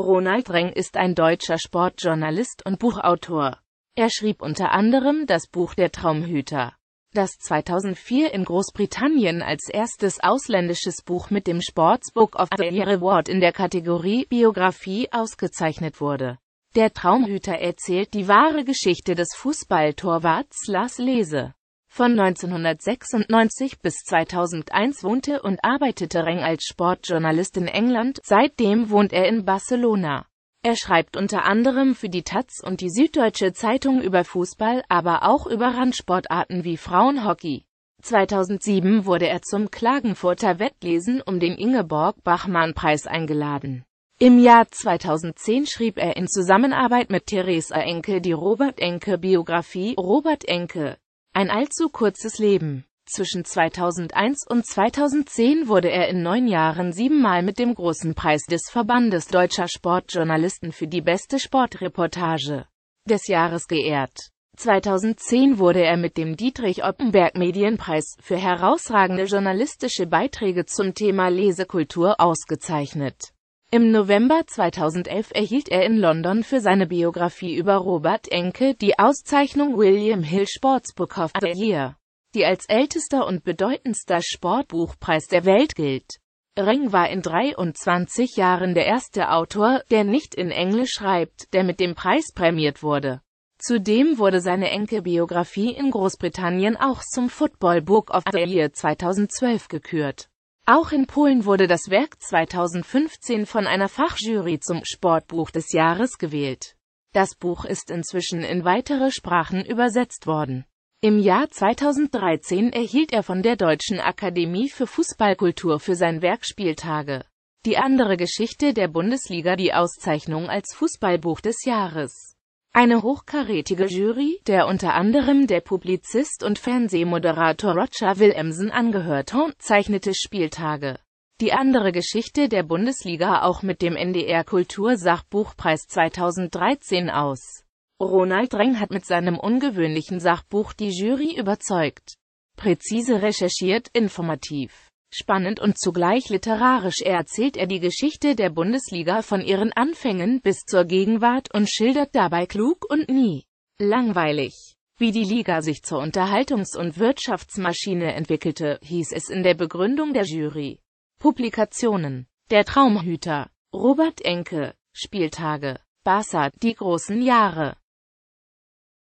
Ronald Reng ist ein deutscher Sportjournalist und Buchautor. Er schrieb unter anderem das Buch Der Traumhüter, das 2004 in Großbritannien als erstes ausländisches Buch mit dem Sports Book of the Year Award in der Kategorie Biografie ausgezeichnet wurde. Der Traumhüter erzählt die wahre Geschichte des Fußballtorwarts Lars Lese. Von 1996 bis 2001 wohnte und arbeitete Reng als Sportjournalist in England, seitdem wohnt er in Barcelona. Er schreibt unter anderem für die Taz und die Süddeutsche Zeitung über Fußball, aber auch über Randsportarten wie Frauenhockey. 2007 wurde er zum Klagenfurter Wettlesen um den Ingeborg-Bachmann-Preis eingeladen. Im Jahr 2010 schrieb er in Zusammenarbeit mit Theresa Enke die Robert Enke-Biografie Robert Enke ein allzu kurzes Leben. Zwischen 2001 und 2010 wurde er in neun Jahren siebenmal mit dem Großen Preis des Verbandes Deutscher Sportjournalisten für die beste Sportreportage des Jahres geehrt. 2010 wurde er mit dem Dietrich Oppenberg Medienpreis für herausragende journalistische Beiträge zum Thema Lesekultur ausgezeichnet. Im November 2011 erhielt er in London für seine Biografie über Robert Enke die Auszeichnung William Hill Sports Book of the Year, die als ältester und bedeutendster Sportbuchpreis der Welt gilt. Ring war in 23 Jahren der erste Autor, der nicht in Englisch schreibt, der mit dem Preis prämiert wurde. Zudem wurde seine Enke-Biografie in Großbritannien auch zum Football Book of the Year 2012 gekürt. Auch in Polen wurde das Werk 2015 von einer Fachjury zum Sportbuch des Jahres gewählt. Das Buch ist inzwischen in weitere Sprachen übersetzt worden. Im Jahr 2013 erhielt er von der Deutschen Akademie für Fußballkultur für sein Werk Spieltage. Die andere Geschichte der Bundesliga die Auszeichnung als Fußballbuch des Jahres. Eine hochkarätige Jury, der unter anderem der Publizist und Fernsehmoderator Roger Willemsen angehörte, zeichnete Spieltage. Die andere Geschichte der Bundesliga auch mit dem NDR Kultursachbuchpreis 2013 aus. Ronald Reng hat mit seinem ungewöhnlichen Sachbuch die Jury überzeugt. Präzise recherchiert, informativ. Spannend und zugleich literarisch erzählt er die Geschichte der Bundesliga von ihren Anfängen bis zur Gegenwart und schildert dabei klug und nie langweilig, wie die Liga sich zur Unterhaltungs- und Wirtschaftsmaschine entwickelte, hieß es in der Begründung der Jury. Publikationen Der Traumhüter Robert Enke Spieltage Barca Die großen Jahre